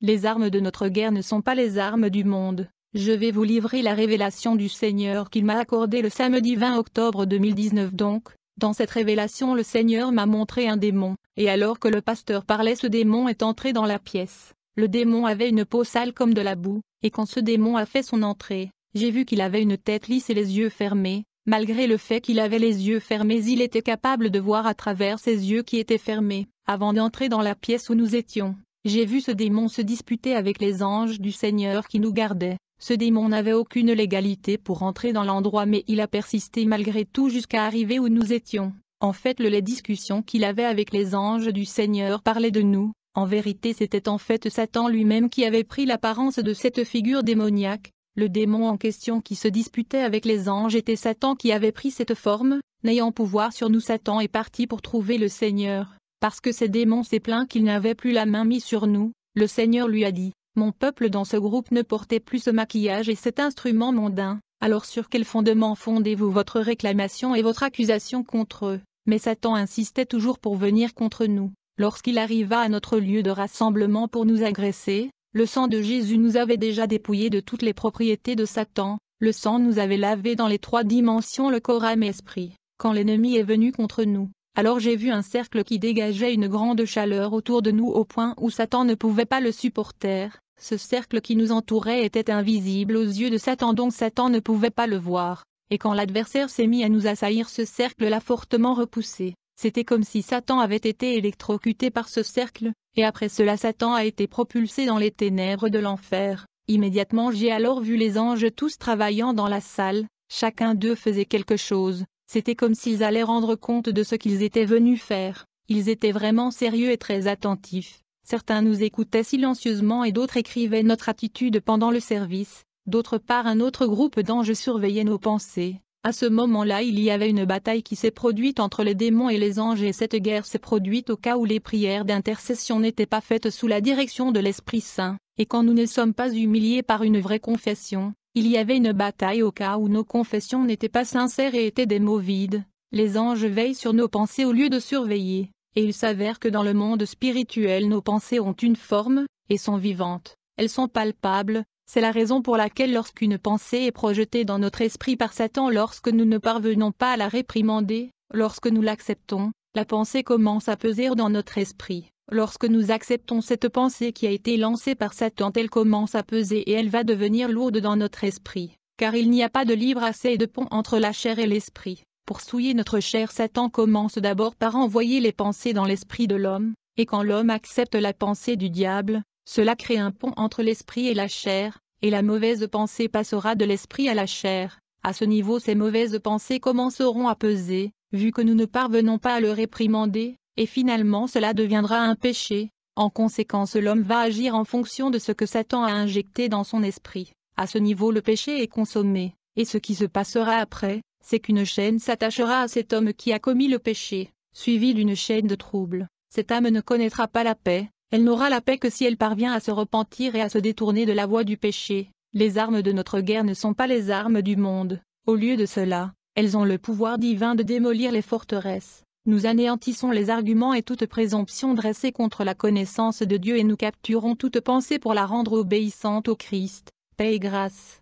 Les armes de notre guerre ne sont pas les armes du monde. Je vais vous livrer la révélation du Seigneur qu'il m'a accordée le samedi 20 octobre 2019 donc. Dans cette révélation le Seigneur m'a montré un démon, et alors que le pasteur parlait ce démon est entré dans la pièce. Le démon avait une peau sale comme de la boue, et quand ce démon a fait son entrée, j'ai vu qu'il avait une tête lisse et les yeux fermés, Malgré le fait qu'il avait les yeux fermés, il était capable de voir à travers ses yeux qui étaient fermés, avant d'entrer dans la pièce où nous étions. J'ai vu ce démon se disputer avec les anges du Seigneur qui nous gardaient. Ce démon n'avait aucune légalité pour entrer dans l'endroit mais il a persisté malgré tout jusqu'à arriver où nous étions. En fait les discussions qu'il avait avec les anges du Seigneur parlaient de nous. En vérité c'était en fait Satan lui-même qui avait pris l'apparence de cette figure démoniaque. Le démon en question qui se disputait avec les anges était Satan qui avait pris cette forme, n'ayant pouvoir sur nous Satan est parti pour trouver le Seigneur. Parce que ces démons s'est plaint qu'il n'avait plus la main mise sur nous, le Seigneur lui a dit, mon peuple dans ce groupe ne portait plus ce maquillage et cet instrument mondain, alors sur quel fondement fondez-vous votre réclamation et votre accusation contre eux Mais Satan insistait toujours pour venir contre nous. Lorsqu'il arriva à notre lieu de rassemblement pour nous agresser, le sang de Jésus nous avait déjà dépouillé de toutes les propriétés de Satan, le sang nous avait lavé dans les trois dimensions le corps âme esprit. Quand l'ennemi est venu contre nous, alors j'ai vu un cercle qui dégageait une grande chaleur autour de nous au point où Satan ne pouvait pas le supporter. Ce cercle qui nous entourait était invisible aux yeux de Satan donc Satan ne pouvait pas le voir. Et quand l'adversaire s'est mis à nous assaillir ce cercle l'a fortement repoussé. C'était comme si Satan avait été électrocuté par ce cercle, et après cela Satan a été propulsé dans les ténèbres de l'enfer. Immédiatement j'ai alors vu les anges tous travaillant dans la salle, chacun d'eux faisait quelque chose, c'était comme s'ils allaient rendre compte de ce qu'ils étaient venus faire. Ils étaient vraiment sérieux et très attentifs. Certains nous écoutaient silencieusement et d'autres écrivaient notre attitude pendant le service. D'autre part un autre groupe d'anges surveillait nos pensées. À ce moment-là il y avait une bataille qui s'est produite entre les démons et les anges et cette guerre s'est produite au cas où les prières d'intercession n'étaient pas faites sous la direction de l'Esprit Saint, et quand nous ne sommes pas humiliés par une vraie confession, il y avait une bataille au cas où nos confessions n'étaient pas sincères et étaient des mots vides. Les anges veillent sur nos pensées au lieu de surveiller, et il s'avère que dans le monde spirituel nos pensées ont une forme, et sont vivantes, elles sont palpables, c'est la raison pour laquelle lorsqu'une pensée est projetée dans notre esprit par Satan lorsque nous ne parvenons pas à la réprimander, lorsque nous l'acceptons, la pensée commence à peser dans notre esprit. Lorsque nous acceptons cette pensée qui a été lancée par Satan, elle commence à peser et elle va devenir lourde dans notre esprit, car il n'y a pas de libre accès et de pont entre la chair et l'esprit. Pour souiller notre chair, Satan commence d'abord par envoyer les pensées dans l'esprit de l'homme, et quand l'homme accepte la pensée du diable, cela crée un pont entre l'esprit et la chair, et la mauvaise pensée passera de l'esprit à la chair. À ce niveau, ces mauvaises pensées commenceront à peser, vu que nous ne parvenons pas à le réprimander, et finalement cela deviendra un péché. En conséquence l'homme va agir en fonction de ce que Satan a injecté dans son esprit. À ce niveau le péché est consommé, et ce qui se passera après, c'est qu'une chaîne s'attachera à cet homme qui a commis le péché, Suivi d'une chaîne de troubles. Cette âme ne connaîtra pas la paix, elle n'aura la paix que si elle parvient à se repentir et à se détourner de la voie du péché. Les armes de notre guerre ne sont pas les armes du monde. Au lieu de cela, elles ont le pouvoir divin de démolir les forteresses. Nous anéantissons les arguments et toute présomption dressée contre la connaissance de Dieu et nous capturons toute pensée pour la rendre obéissante au Christ, paix et grâce.